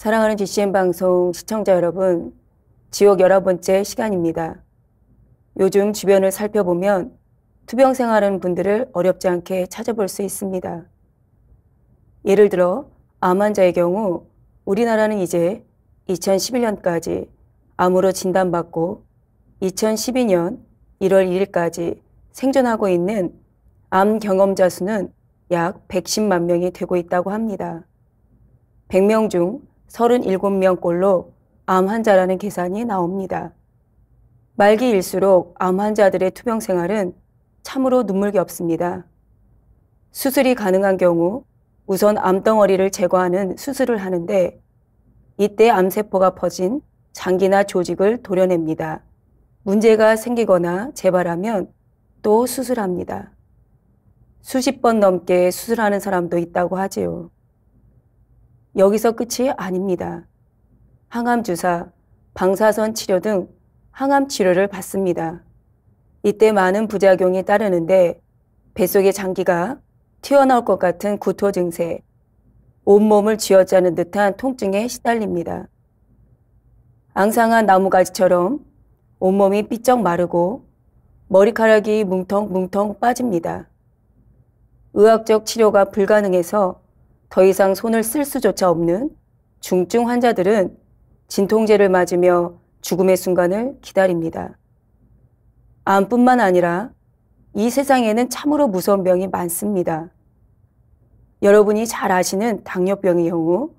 사랑하는 GCN 방송 시청자 여러분, 지옥 열아 번째 시간입니다. 요즘 주변을 살펴보면 투병 생활하는 분들을 어렵지 않게 찾아볼 수 있습니다. 예를 들어 암 환자의 경우 우리나라는 이제 2011년까지 암으로 진단받고 2012년 1월 1일까지 생존하고 있는 암 경험자 수는 약 110만 명이 되고 있다고 합니다. 100명 중 37명꼴로 암 환자라는 계산이 나옵니다. 말기일수록 암 환자들의 투병 생활은 참으로 눈물겹습니다. 수술이 가능한 경우 우선 암덩어리를 제거하는 수술을 하는데 이때 암세포가 퍼진 장기나 조직을 도려냅니다. 문제가 생기거나 재발하면 또 수술합니다. 수십 번 넘게 수술하는 사람도 있다고 하지요. 여기서 끝이 아닙니다. 항암 주사, 방사선 치료 등 항암 치료를 받습니다. 이때 많은 부작용이 따르는데 뱃속의 장기가 튀어나올 것 같은 구토 증세, 온몸을 쥐어짜는 듯한 통증에 시달립니다. 앙상한 나뭇가지처럼 온몸이 삐쩍 마르고 머리카락이 뭉텅뭉텅 빠집니다. 의학적 치료가 불가능해서 더 이상 손을 쓸 수조차 없는 중증 환자들은 진통제를 맞으며 죽음의 순간을 기다립니다. 암뿐만 아니라 이 세상에는 참으로 무서운 병이 많습니다. 여러분이 잘 아시는 당뇨병의 경우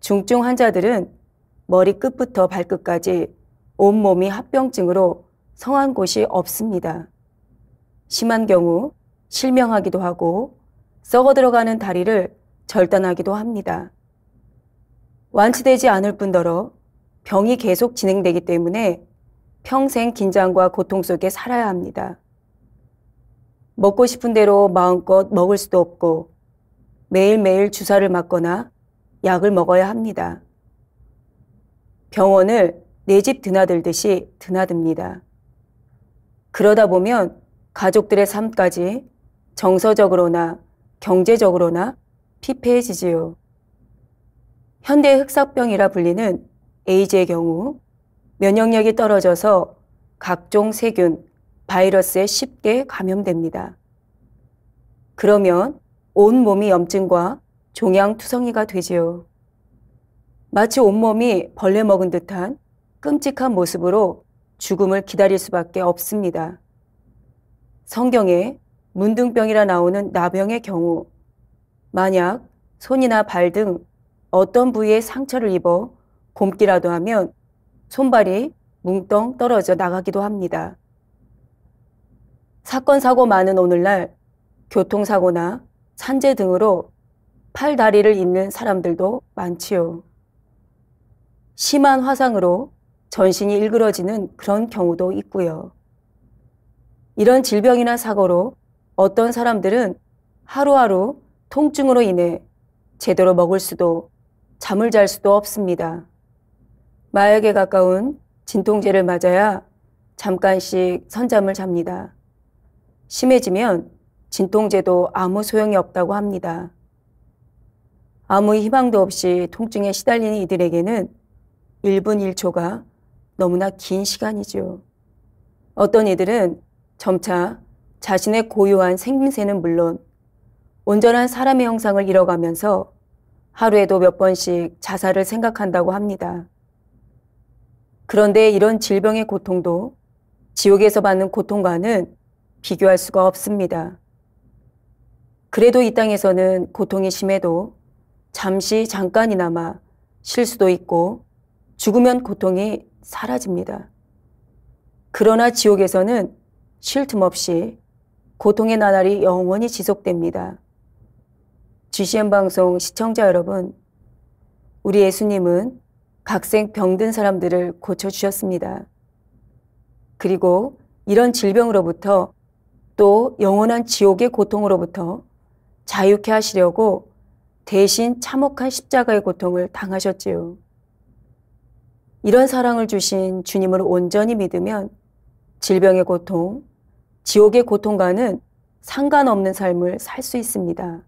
중증 환자들은 머리 끝부터 발끝까지 온몸이 합병증으로 성한 곳이 없습니다. 심한 경우 실명하기도 하고 썩어 들어가는 다리를 절단하기도 합니다. 완치되지 않을 뿐더러 병이 계속 진행되기 때문에 평생 긴장과 고통 속에 살아야 합니다. 먹고 싶은 대로 마음껏 먹을 수도 없고 매일매일 주사를 맞거나 약을 먹어야 합니다. 병원을 내 집 드나들듯이 드나듭니다. 그러다 보면 가족들의 삶까지 정서적으로나 경제적으로나 피폐해지지요. 현대 흑사병이라 불리는 에이즈의 경우 면역력이 떨어져서 각종 세균, 바이러스에 쉽게 감염됩니다. 그러면 온몸이 염증과 종양투성이가 되지요. 마치 온몸이 벌레 먹은 듯한 끔찍한 모습으로 죽음을 기다릴 수밖에 없습니다. 성경에 문둥병이라 나오는 나병의 경우 만약 손이나 발 등 어떤 부위에 상처를 입어 곰기라도 하면 손발이 뭉뚱 떨어져 나가기도 합니다. 사건 사고 많은 오늘날 교통사고나 산재 등으로 팔 다리를 잇는 사람들도 많지요. 심한 화상으로 전신이 일그러지는 그런 경우도 있고요. 이런 질병이나 사고로 어떤 사람들은 하루하루 통증으로 인해 제대로 먹을 수도 잠을 잘 수도 없습니다. 마약에 가까운 진통제를 맞아야 잠깐씩 선잠을 잡니다. 심해지면 진통제도 아무 소용이 없다고 합니다. 아무 희망도 없이 통증에 시달리는 이들에게는 1분 1초가 너무나 긴 시간이죠. 어떤 이들은 점차 자신의 고요한 생김새는 물론 온전한 사람의 형상을 잃어가면서 하루에도 몇 번씩 자살을 생각한다고 합니다. 그런데 이런 질병의 고통도 지옥에서 받는 고통과는 비교할 수가 없습니다. 그래도 이 땅에서는 고통이 심해도 잠시 잠깐이나마 쉴 수도 있고 죽으면 고통이 사라집니다. 그러나 지옥에서는 쉴 틈 없이 고통의 나날이 영원히 지속됩니다. GCN 방송 시청자 여러분, 우리 예수님은 각생 병든 사람들을 고쳐주셨습니다. 그리고 이런 질병으로부터 또 영원한 지옥의 고통으로부터 자유케 하시려고 대신 참혹한 십자가의 고통을 당하셨지요. 이런 사랑을 주신 주님을 온전히 믿으면 질병의 고통, 지옥의 고통과는 상관없는 삶을 살 수 있습니다.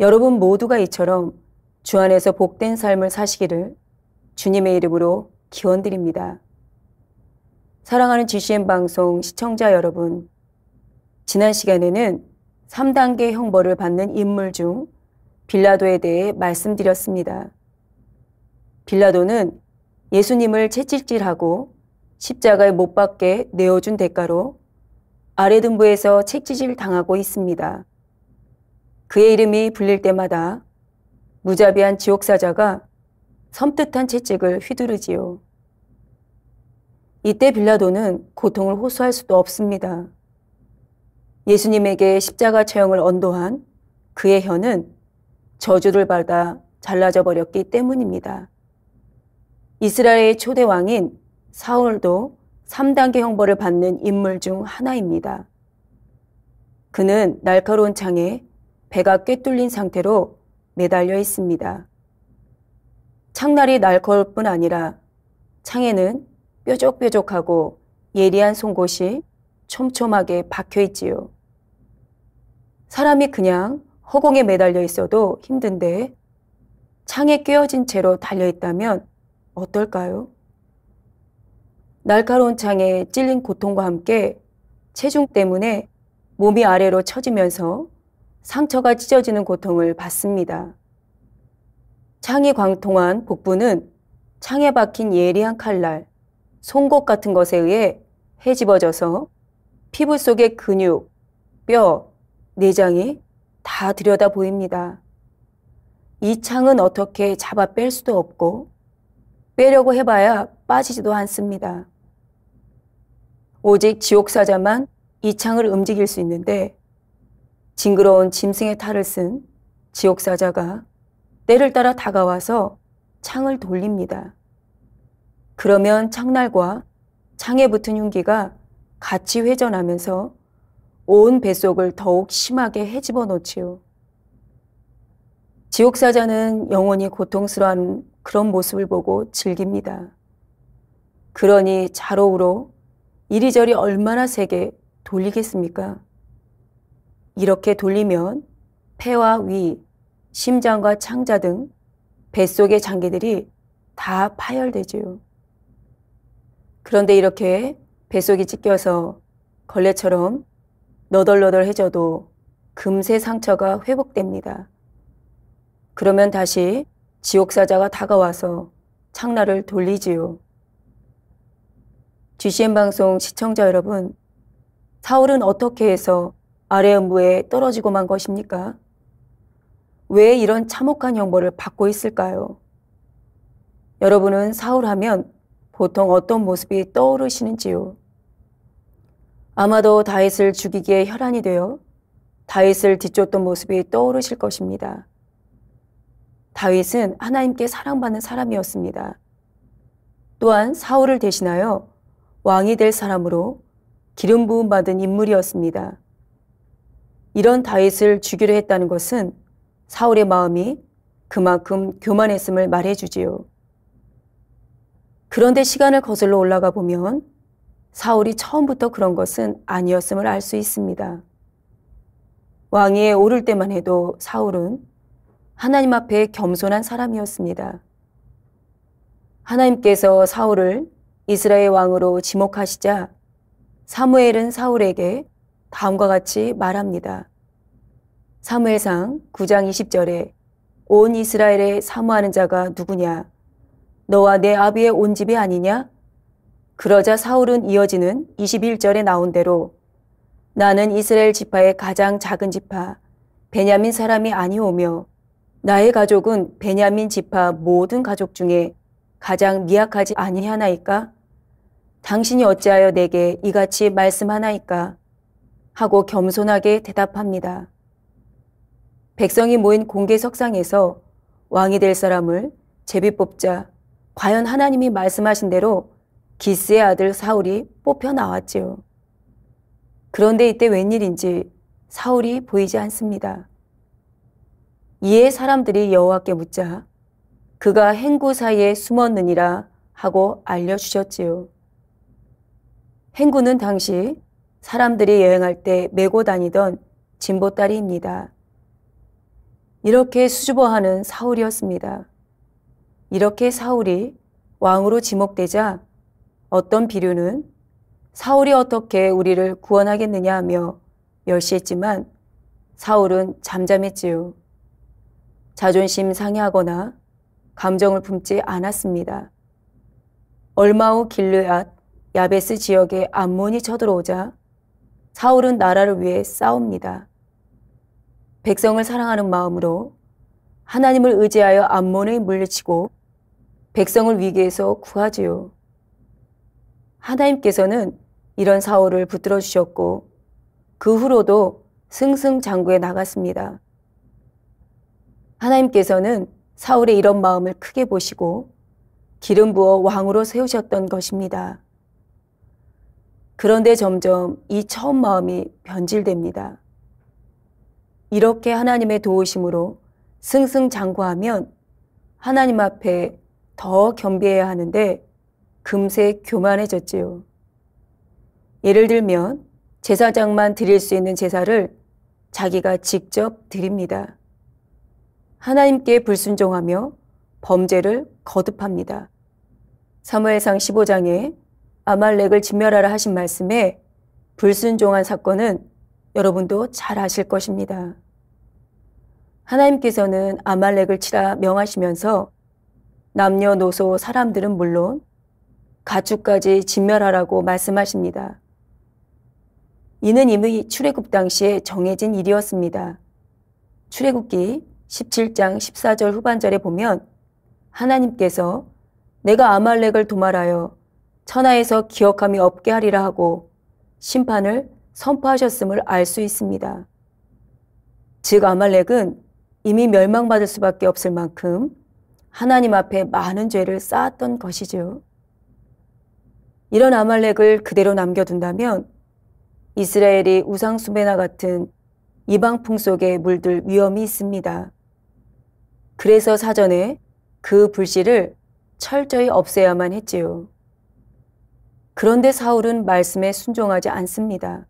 여러분 모두가 이처럼 주 안에서 복된 삶을 사시기를 주님의 이름으로 기원드립니다. 사랑하는 GCN 방송 시청자 여러분, 지난 시간에는 3단계 형벌을 받는 인물 중 빌라도에 대해 말씀드렸습니다. 빌라도는 예수님을 채찍질하고 십자가에 못 박게 내어준 대가로 아래 등부에서 채찍질 당하고 있습니다. 그의 이름이 불릴 때마다 무자비한 지옥사자가 섬뜩한 채찍을 휘두르지요. 이때 빌라도는 고통을 호소할 수도 없습니다. 예수님에게 십자가 처형을 언도한 그의 혀는 저주를 받아 잘라져 버렸기 때문입니다. 이스라엘의 초대 왕인 사울도 3단계 형벌을 받는 인물 중 하나입니다. 그는 날카로운 창에 배가 꿰뚫린 상태로 매달려 있습니다. 창날이 날 걸 뿐 아니라 창에는 뾰족뾰족하고 예리한 송곳이 촘촘하게 박혀 있지요. 사람이 그냥 허공에 매달려 있어도 힘든데 창에 끼어진 채로 달려 있다면 어떨까요? 날카로운 창에 찔린 고통과 함께 체중 때문에 몸이 아래로 처지면서 상처가 찢어지는 고통을 받습니다. 창이 관통한 복부는 창에 박힌 예리한 칼날, 송곳 같은 것에 의해 해집어져서 피부 속의 근육, 뼈, 내장이 다 들여다 보입니다. 이 창은 어떻게 잡아 뺄 수도 없고 빼려고 해봐야 빠지지도 않습니다. 오직 지옥사자만 이 창을 움직일 수 있는데 징그러운 짐승의 탈을 쓴 지옥사자가 때를 따라 다가와서 창을 돌립니다. 그러면 창날과 창에 붙은 흉기가 같이 회전하면서 온 뱃속을 더욱 심하게 헤집어 놓지요. 지옥사자는 영원히 고통스러운 그런 모습을 보고 즐깁니다. 그러니 자로우로 이리저리 얼마나 세게 돌리겠습니까? 이렇게 돌리면 폐와 위, 심장과 창자 등 뱃속의 장기들이 다 파열되지요. 그런데 이렇게 뱃속이 찢겨서 걸레처럼 너덜너덜해져도 금세 상처가 회복됩니다. 그러면 다시 지옥사자가 다가와서 창라를 돌리지요. GCN 방송 시청자 여러분, 사울은 어떻게 해서 아래 음부에 떨어지고 만 것입니까? 왜 이런 참혹한 형벌을 받고 있을까요? 여러분은 사울하면 보통 어떤 모습이 떠오르시는지요? 아마도 다윗을 죽이기에 혈안이 되어 다윗을 뒤쫓던 모습이 떠오르실 것입니다. 다윗은 하나님께 사랑받는 사람이었습니다. 또한 사울을 대신하여 왕이 될 사람으로 기름 부음 받은 인물이었습니다. 이런 다윗을 죽이려 했다는 것은 사울의 마음이 그만큼 교만했음을 말해주지요. 그런데 시간을 거슬러 올라가 보면 사울이 처음부터 그런 것은 아니었음을 알 수 있습니다. 왕위에 오를 때만 해도 사울은 하나님 앞에 겸손한 사람이었습니다. 하나님께서 사울을 이스라엘 왕으로 지목하시자 사무엘은 사울에게 다음과 같이 말합니다. 사무엘상 9장 20절에 온 이스라엘에 사무하는 자가 누구냐? 너와 내 아비의 온 집이 아니냐? 그러자 사울은 이어지는 21절에 나온 대로 나는 이스라엘 지파의 가장 작은 지파 베냐민 사람이 아니오며 나의 가족은 베냐민 지파 모든 가족 중에 가장 미약하지 아니하나이까? 당신이 어찌하여 내게 이같이 말씀하나이까? 하고 겸손하게 대답합니다. 백성이 모인 공개석상에서 왕이 될 사람을 제비 뽑자 과연 하나님이 말씀하신 대로 기스의 아들 사울이 뽑혀 나왔지요. 그런데 이때 웬일인지 사울이 보이지 않습니다. 이에 사람들이 여호와께 묻자 그가 행구 사이에 숨었느니라 하고 알려주셨지요. 행구는 당시 사람들이 여행할 때 메고 다니던 진보딸리입니다 이렇게 수줍어하는 사울이었습니다. 이렇게 사울이 왕으로 지목되자 어떤 비류는 사울이 어떻게 우리를 구원하겠느냐 하며 멸시했지만 사울은 잠잠했지요. 자존심 상해하거나 감정을 품지 않았습니다. 얼마 후 길르앗 야베스 지역에 암몬이 쳐들어오자 사울은 나라를 위해 싸웁니다. 백성을 사랑하는 마음으로 하나님을 의지하여 암몬을 물리치고 백성을 위기에서 구하지요. 하나님께서는 이런 사울을 붙들어 주셨고 그 후로도 승승장구해 나갔습니다. 하나님께서는 사울의 이런 마음을 크게 보시고 기름 부어 왕으로 세우셨던 것입니다. 그런데 점점 이 처음 마음이 변질됩니다. 이렇게 하나님의 도우심으로 승승장구하면 하나님 앞에 더 겸비해야 하는데 금세 교만해졌지요. 예를 들면 제사장만 드릴 수 있는 제사를 자기가 직접 드립니다. 하나님께 불순종하며 범죄를 거듭합니다. 사무엘상 15장에 아말렉을 진멸하라 하신 말씀에 불순종한 사건은 여러분도 잘 아실 것입니다. 하나님께서는 아말렉을 치라 명하시면서 남녀노소 사람들은 물론 가축까지 진멸하라고 말씀하십니다. 이는 이미 출애굽 당시에 정해진 일이었습니다. 출애굽기 17장 14절 후반절에 보면 하나님께서 내가 아말렉을 도말하여 천하에서 기억함이 없게 하리라 하고 심판을 선포하셨음을 알 수 있습니다. 즉 아말렉은 이미 멸망받을 수밖에 없을 만큼 하나님 앞에 많은 죄를 쌓았던 것이죠. 이런 아말렉을 그대로 남겨둔다면 이스라엘이 우상수배나 같은 이방풍 속에 물들 위험이 있습니다. 그래서 사전에 그 불씨를 철저히 없애야만 했지요. 그런데 사울은 말씀에 순종하지 않습니다.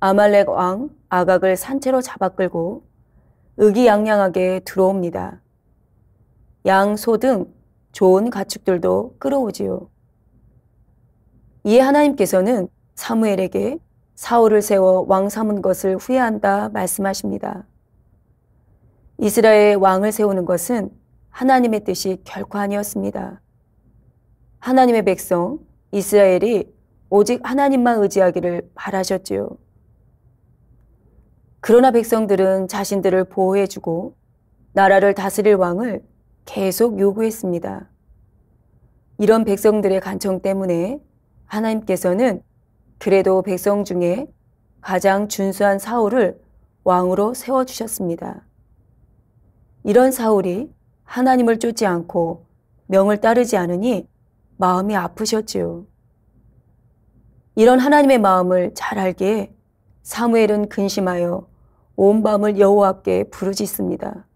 아말렉 왕 아각을 산채로 잡아 끌고 의기양양하게 들어옵니다. 양, 소 등 좋은 가축들도 끌어오지요. 이에 하나님께서는 사무엘에게 사울을 세워 왕 삼은 것을 후회한다 말씀하십니다. 이스라엘의 왕을 세우는 것은 하나님의 뜻이 결코 아니었습니다. 하나님의 백성 이스라엘이 오직 하나님만 의지하기를 바라셨지요. 그러나 백성들은 자신들을 보호해주고 나라를 다스릴 왕을 계속 요구했습니다. 이런 백성들의 간청 때문에 하나님께서는 그래도 백성 중에 가장 준수한 사울을 왕으로 세워주셨습니다. 이런 사울이 하나님을 쫓지 않고 명을 따르지 않으니 마음이 아프셨지요. 이런 하나님의 마음을 잘 알기에 사무엘은 근심하여 온 밤을 여호와께 부르짖습니다.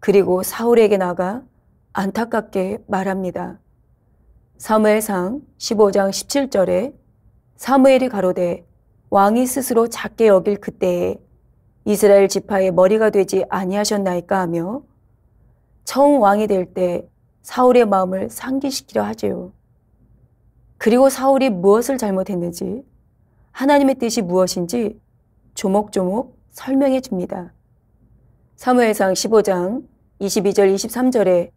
그리고 사울에게 나가 안타깝게 말합니다. 사무엘상 15장 17절에 사무엘이 가로되 왕이 스스로 작게 여길 그때에 이스라엘 지파의 머리가 되지 아니하셨나이까 하며 처음 왕이 될때 사울의 마음을 상기시키려 하지요. 그리고 사울이 무엇을 잘못했는지 하나님의 뜻이 무엇인지 조목조목 설명해 줍니다. 사무엘상 15장 22절 23절에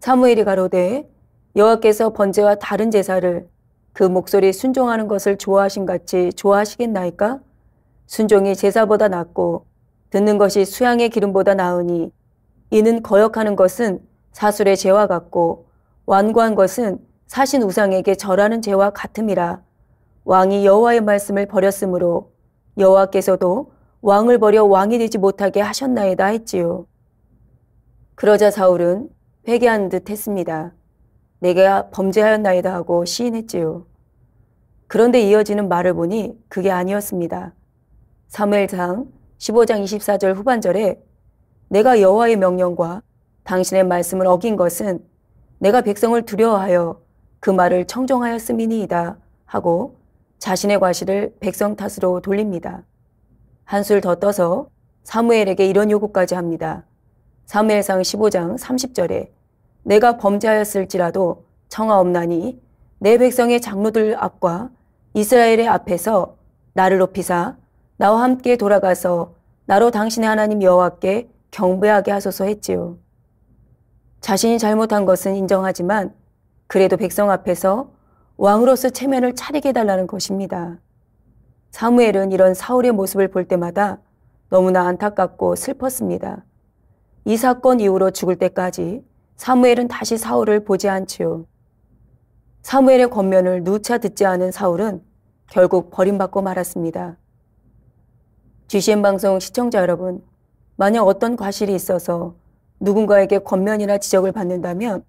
사무엘이 가로되 여호와께서 번제와 다른 제사를 그목소리 순종하는 것을 좋아하신 같이 좋아하시겠나이까? 순종이 제사보다 낫고 듣는 것이 수양의 기름보다 나으니 이는 거역하는 것은 사술의 죄와 같고 완고한 것은 사신 우상에게 절하는 죄와 같음이라 왕이 여호와의 말씀을 버렸으므로 여호와께서도 왕을 버려 왕이 되지 못하게 하셨나이다 했지요. 그러자 사울은 회개한 듯 했습니다. 내가 범죄하였나이다 하고 시인했지요. 그런데 이어지는 말을 보니 그게 아니었습니다. 사무엘상 15장 24절 후반절에 내가 여호와의 명령과 당신의 말씀을 어긴 것은 내가 백성을 두려워하여 그 말을 청정하였음이니이다 하고 자신의 과실을 백성 탓으로 돌립니다. 한술 더 떠서 사무엘에게 이런 요구까지 합니다. 사무엘상 15장 30절에 내가 범죄하였을지라도 청하옵나니 내 백성의 장로들 앞과 이스라엘의 앞에서 나를 높이사 나와 함께 돌아가서 나로 당신의 하나님 여호와께 경배하게 하소서 했지요. 자신이 잘못한 것은 인정하지만 그래도 백성 앞에서 왕으로서 체면을 차리게 해 달라는 것입니다. 사무엘은 이런 사울의 모습을 볼 때마다 너무나 안타깝고 슬펐습니다. 이 사건 이후로 죽을 때까지 사무엘은 다시 사울을 보지 않지요. 사무엘의 권면을 누차 듣지 않은 사울은 결국 버림받고 말았습니다. GCN 방송 시청자 여러분, 만약 어떤 과실이 있어서 누군가에게 권면이나 지적을 받는다면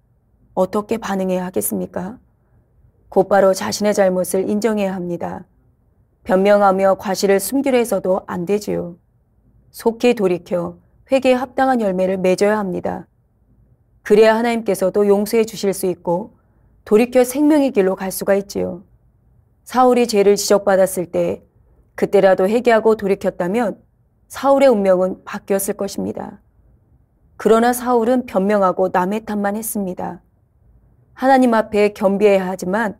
어떻게 반응해야 하겠습니까? 곧바로 자신의 잘못을 인정해야 합니다. 변명하며 과실을 숨기려 해서도 안 되지요. 속히 돌이켜 회개에 합당한 열매를 맺어야 합니다. 그래야 하나님께서도 용서해 주실 수 있고 돌이켜 생명의 길로 갈 수가 있지요. 사울이 죄를 지적받았을 때 그때라도 회개하고 돌이켰다면 사울의 운명은 바뀌었을 것입니다. 그러나 사울은 변명하고 남의 탓만 했습니다. 하나님 앞에 겸비해야 하지만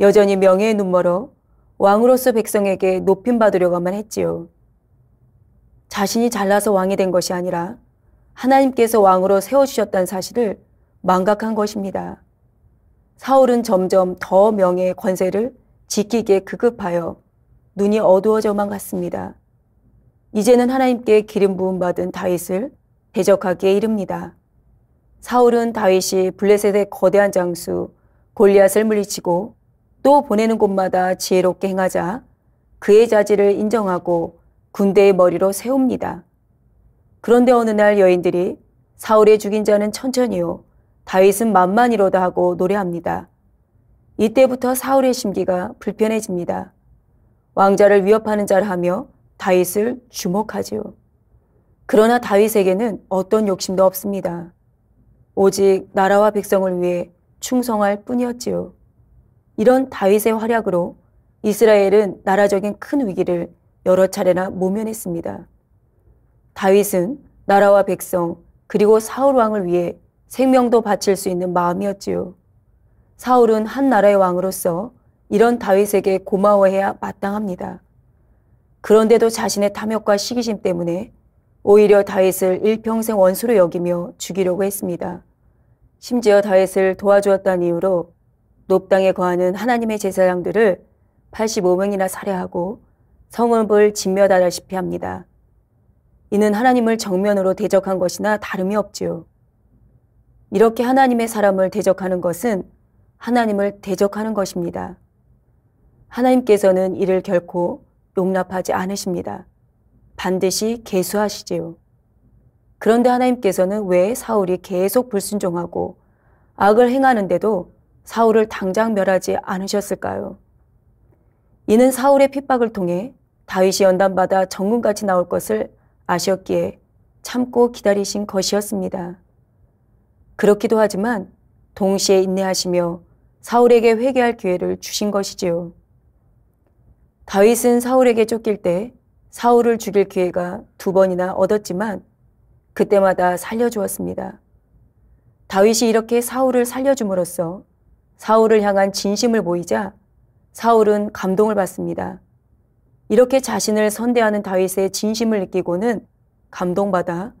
여전히 명예의 눈멀어 왕으로서 백성에게 높임 받으려고만 했지요. 자신이 잘나서 왕이 된 것이 아니라 하나님께서 왕으로 세워주셨다는 사실을 망각한 것입니다. 사울은 점점 더 명예의 권세를 지키기에 급급하여 눈이 어두워져만 갔습니다. 이제는 하나님께 기름 부음 받은 다윗을 대적하기에 이릅니다. 사울은 다윗이 블레셋의 거대한 장수 골리앗을 물리치고 또 보내는 곳마다 지혜롭게 행하자 그의 자질을 인정하고 군대의 머리로 세웁니다. 그런데 어느 날 여인들이 사울의 죽인 자는 천천히요 다윗은 만만이로다 하고 노래합니다. 이때부터 사울의 심기가 불편해집니다. 왕자를 위협하는 자를 하며 다윗을 주목하지요. 그러나 다윗에게는 어떤 욕심도 없습니다. 오직 나라와 백성을 위해 충성할 뿐이었지요. 이런 다윗의 활약으로 이스라엘은 나라적인 큰 위기를 여러 차례나 모면했습니다. 다윗은 나라와 백성 그리고 사울 왕을 위해 생명도 바칠 수 있는 마음이었지요. 사울은 한 나라의 왕으로서 이런 다윗에게 고마워해야 마땅합니다. 그런데도 자신의 탐욕과 시기심 때문에 오히려 다윗을 일평생 원수로 여기며 죽이려고 했습니다. 심지어 다윗을 도와주었다는 이유로 높당에 거하는 하나님의 제사장들을 85명이나 살해하고 성읍을 진멸하다시피 합니다. 이는 하나님을 정면으로 대적한 것이나 다름이 없지요. 이렇게 하나님의 사람을 대적하는 것은 하나님을 대적하는 것입니다. 하나님께서는 이를 결코 용납하지 않으십니다. 반드시 개수하시지요. 그런데 하나님께서는 왜 사울이 계속 불순종하고 악을 행하는데도 사울을 당장 멸하지 않으셨을까요? 이는 사울의 핍박을 통해 다윗이 연단받아 정금같이 나올 것을 아셨기에 참고 기다리신 것이었습니다. 그렇기도 하지만 동시에 인내하시며 사울에게 회개할 기회를 주신 것이지요. 다윗은 사울에게 쫓길 때 사울을 죽일 기회가 두 번이나 얻었지만 그때마다 살려주었습니다. 다윗이 이렇게 사울을 살려줌으로써 사울을 향한 진심을 보이자 사울은 감동을 받습니다. 이렇게 자신을 선대하는 다윗의 진심을 느끼고는 감동받아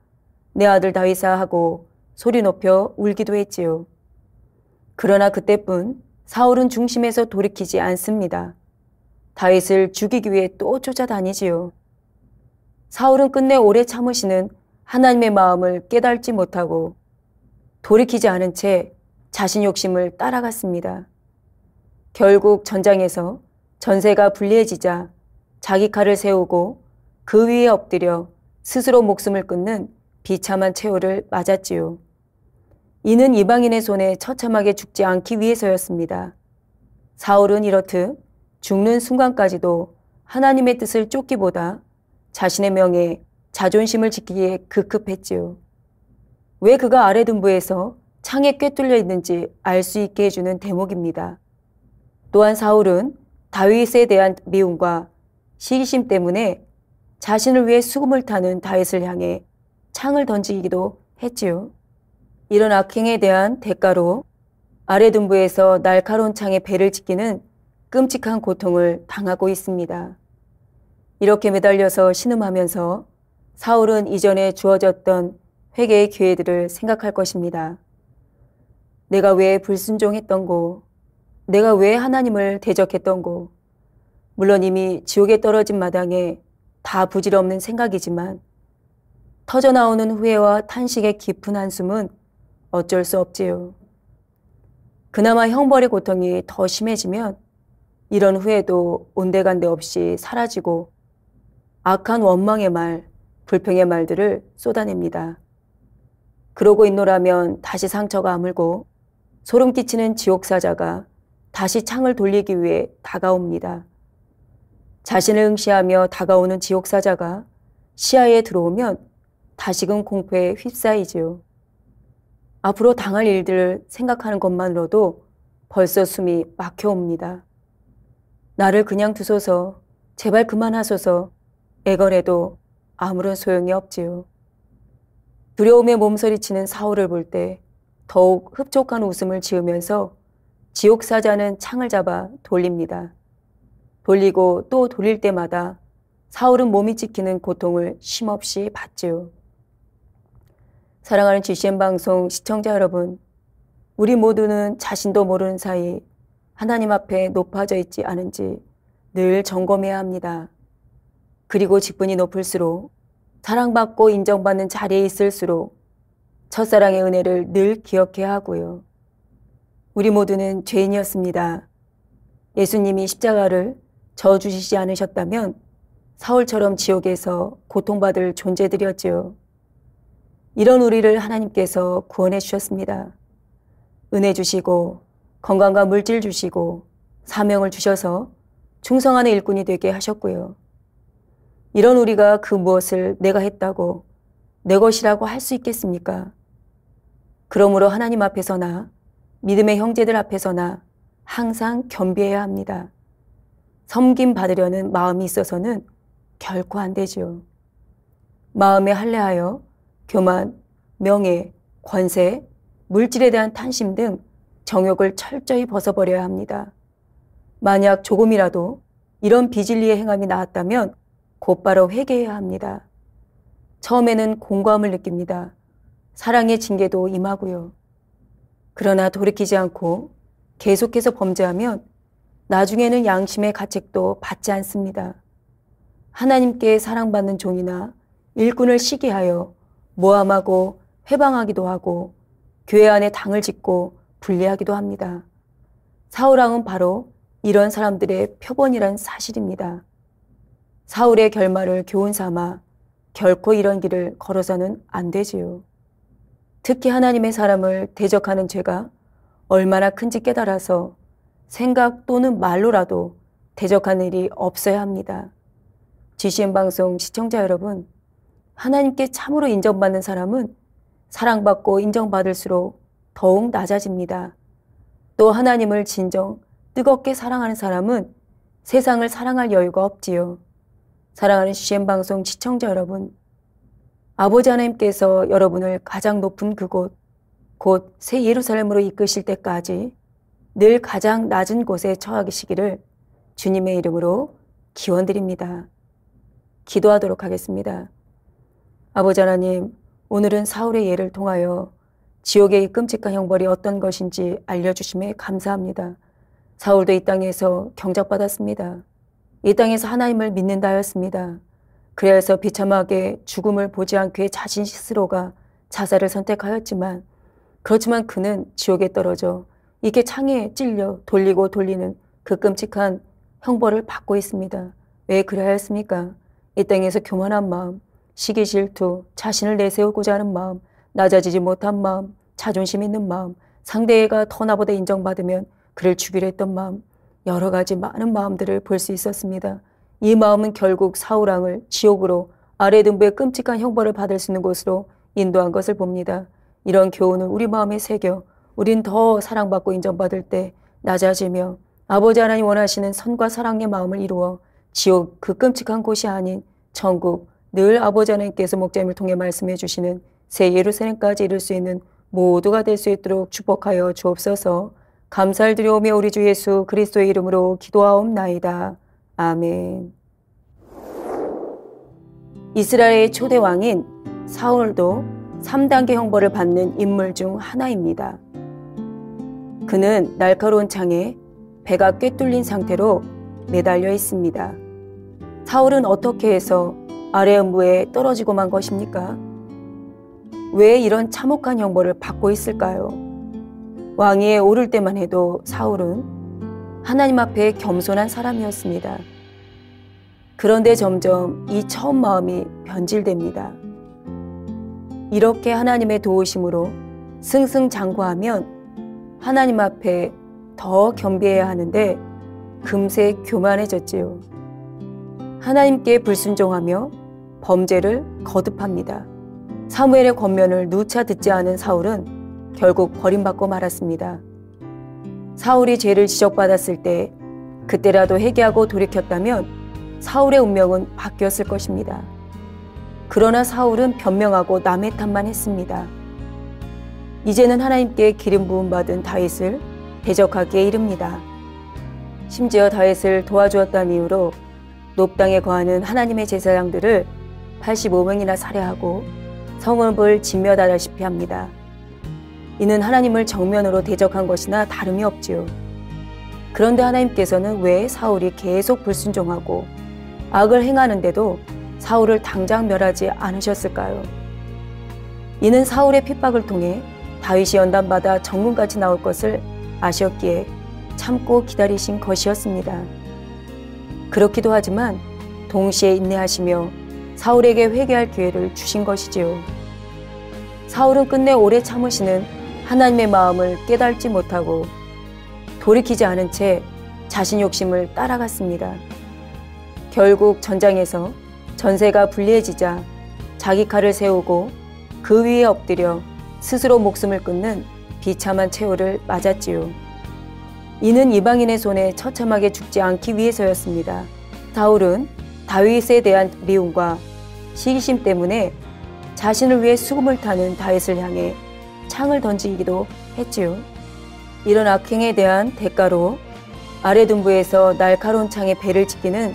내 아들 다윗아 하고 소리 높여 울기도 했지요. 그러나 그때뿐 사울은 중심에서 돌이키지 않습니다. 다윗을 죽이기 위해 또 쫓아다니지요. 사울은 끝내 오래 참으시는 하나님의 마음을 깨달지 못하고 돌이키지 않은 채 자신 욕심을 따라갔습니다. 결국 전장에서 전세가 불리해지자 자기 칼을 세우고 그 위에 엎드려 스스로 목숨을 끊는 비참한 최후를 맞았지요. 이는 이방인의 손에 처참하게 죽지 않기 위해서였습니다. 사울은 이렇듯 죽는 순간까지도 하나님의 뜻을 쫓기보다 자신의 명예, 자존심을 지키기에 급급했지요. 왜 그가 아래 등부에서 창에 꿰뚫려 있는지 알 수 있게 해주는 대목입니다. 또한 사울은 다윗에 대한 미움과 시기심 때문에 자신을 위해 수금을 타는 다윗을 향해 창을 던지기도 했지요. 이런 악행에 대한 대가로 아래 등부에서 날카로운 창에 배를 지키는 끔찍한 고통을 당하고 있습니다. 이렇게 매달려서 신음하면서 사울은 이전에 주어졌던 회개의 기회들을 생각할 것입니다. 내가 왜 불순종했던고, 내가 왜 하나님을 대적했던고, 물론 이미 지옥에 떨어진 마당에 다 부질없는 생각이지만 터져나오는 후회와 탄식의 깊은 한숨은 어쩔 수 없지요. 그나마 형벌의 고통이 더 심해지면 이런 후회도 온데간데 없이 사라지고 악한 원망의 말, 불평의 말들을 쏟아냅니다. 그러고 있노라면 다시 상처가 아물고 소름 끼치는 지옥사자가 다시 창을 돌리기 위해 다가옵니다. 자신을 응시하며 다가오는 지옥사자가 시야에 들어오면 다시금 공포에 휩싸이지요. 앞으로 당할 일들을 생각하는 것만으로도 벌써 숨이 막혀옵니다. 나를 그냥 두소서, 제발 그만하소서, 애걸해도 아무런 소용이 없지요. 두려움에 몸서리치는 사울을 볼 때 더욱 흡족한 웃음을 지으면서 지옥 사자는 창을 잡아 돌립니다. 돌리고 또 돌릴 때마다 사울은 몸이 찍히는 고통을 쉼없이 받지요. 사랑하는 GCN 방송 시청자 여러분, 우리 모두는 자신도 모르는 사이 하나님 앞에 높아져 있지 않은지 늘 점검해야 합니다. 그리고 직분이 높을수록 사랑받고 인정받는 자리에 있을수록 첫사랑의 은혜를 늘 기억해야 하고요. 우리 모두는 죄인이었습니다. 예수님이 십자가를 저주시지 않으셨다면 사울처럼 지옥에서 고통받을 존재들이었지요. 이런 우리를 하나님께서 구원해 주셨습니다. 은혜 주시고 건강과 물질 주시고 사명을 주셔서 충성하는 일꾼이 되게 하셨고요. 이런 우리가 그 무엇을 내가 했다고 내 것이라고 할 수 있겠습니까? 그러므로 하나님 앞에서나 믿음의 형제들 앞에서나 항상 겸비해야 합니다. 섬김 받으려는 마음이 있어서는 결코 안되지 마음에 할례하여 교만, 명예, 권세, 물질에 대한 탄심 등 정욕을 철저히 벗어버려야 합니다. 만약 조금이라도 이런 비진리의 행함이 나왔다면 곧바로 회개해야 합니다. 처음에는 공감을 느낍니다. 사랑의 징계도 임하고요. 그러나 돌이키지 않고 계속해서 범죄하면 나중에는 양심의 가책도 받지 않습니다. 하나님께 사랑받는 종이나 일꾼을 시기하여 모함하고 회방하기도 하고 교회 안에 당을 짓고 불리하기도 합니다. 사울왕은 바로 이런 사람들의 표본이란 사실입니다. 사울의 결말을 교훈 삼아 결코 이런 길을 걸어서는 안 되지요. 특히 하나님의 사람을 대적하는 죄가 얼마나 큰지 깨달아서 생각 또는 말로라도 대적하는 일이 없어야 합니다. GCN 방송 시청자 여러분, 하나님께 참으로 인정받는 사람은 사랑받고 인정받을수록 더욱 낮아집니다. 또 하나님을 진정 뜨겁게 사랑하는 사람은 세상을 사랑할 여유가 없지요. 사랑하는 CM 방송 시청자 여러분, 아버지 하나님께서 여러분을 가장 높은 그곳, 곧 새 예루살렘으로 이끄실 때까지 늘 가장 낮은 곳에 처하시기를 주님의 이름으로 기원드립니다. 기도하도록 하겠습니다. 아버지 하나님, 오늘은 사울의 예를 통하여 지옥의 끔찍한 형벌이 어떤 것인지 알려주심에 감사합니다. 사울도 이 땅에서 경작받았습니다. 이 땅에서 하나님을 믿는다 하였습니다. 그래서 비참하게 죽음을 보지 않게 자신 스스로가 자살을 선택하였지만 그렇지만 그는 지옥에 떨어져 이게 창에 찔려 돌리고 돌리는 그 끔찍한 형벌을 받고 있습니다. 왜 그래야 했습니까? 이 땅에서 교만한 마음, 시기 질투, 자신을 내세우고자 하는 마음, 낮아지지 못한 마음, 자존심 있는 마음, 상대가 더 나보다 인정받으면 그를 죽이려 했던 마음, 여러 가지 많은 마음들을 볼 수 있었습니다. 이 마음은 결국 사우랑을 지옥으로 아래 등부의 끔찍한 형벌을 받을 수 있는 곳으로 인도한 것을 봅니다. 이런 교훈을 우리 마음에 새겨 우린 더 사랑받고 인정받을 때 낮아지며 아버지 하나님 원하시는 선과 사랑의 마음을 이루어 지옥 그 끔찍한 곳이 아닌 천국 늘 아버지 하나님께서 목자님을 통해 말씀해 주시는 새 예루살렘까지 이룰 수 있는 모두가 될 수 있도록 축복하여 주옵소서. 감사를 드려오며 우리 주 예수 그리스도의 이름으로 기도하옵나이다. 아멘. 이스라엘의 초대 왕인 사울도 3단계 형벌을 받는 인물 중 하나입니다. 그는 날카로운 창에 배가 꿰뚫린 상태로 매달려 있습니다. 사울은 어떻게 해서 아래 음부에 떨어지고만 것입니까? 왜 이런 참혹한 형벌을 받고 있을까요? 왕위에 오를 때만 해도 사울은 하나님 앞에 겸손한 사람이었습니다. 그런데 점점 이 처음 마음이 변질됩니다. 이렇게 하나님의 도우심으로 승승장구하면 하나님 앞에 더 겸비해야 하는데 금세 교만해졌지요. 하나님께 불순종하며 범죄를 거듭합니다. 사무엘의 권면을 누차 듣지 않은 사울은 결국 버림받고 말았습니다. 사울이 죄를 지적받았을 때 그때라도 회개하고 돌이켰다면 사울의 운명은 바뀌었을 것입니다. 그러나 사울은 변명하고 남의 탓만 했습니다. 이제는 하나님께 기름 부음 받은 다윗을 대적하기에 이릅니다. 심지어 다윗을 도와주었다는 이유로 높당에 거하는 하나님의 제사장들을 85명이나 살해하고 성읍을 진멸하다시피 합니다. 이는 하나님을 정면으로 대적한 것이나 다름이 없지요. 그런데 하나님께서는 왜 사울이 계속 불순종하고 악을 행하는데도 사울을 당장 멸하지 않으셨을까요? 이는 사울의 핍박을 통해 다윗이 연단받아 정문까지 나올 것을 아셨기에 참고 기다리신 것이었습니다. 그렇기도 하지만 동시에 인내하시며 사울에게 회개할 기회를 주신 것이지요. 사울은 끝내 오래 참으시는 하나님의 마음을 깨달지 못하고 돌이키지 않은 채 자신 욕심을 따라갔습니다. 결국 전장에서 전세가 불리해지자 자기 칼을 세우고 그 위에 엎드려 스스로 목숨을 끊는 비참한 최후를 맞았지요. 이는 이방인의 손에 처참하게 죽지 않기 위해서였습니다. 사울은 다윗에 대한 미움과 시기심 때문에 자신을 위해 수금을 타는 다윗을 향해 창을 던지기도 했지요. 이런 악행에 대한 대가로 아래 둔부에서 날카로운 창에 배를 찍히는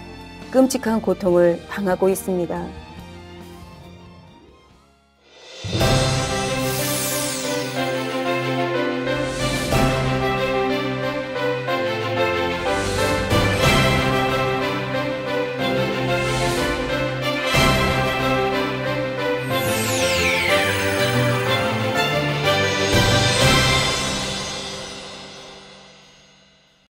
끔찍한 고통을 당하고 있습니다.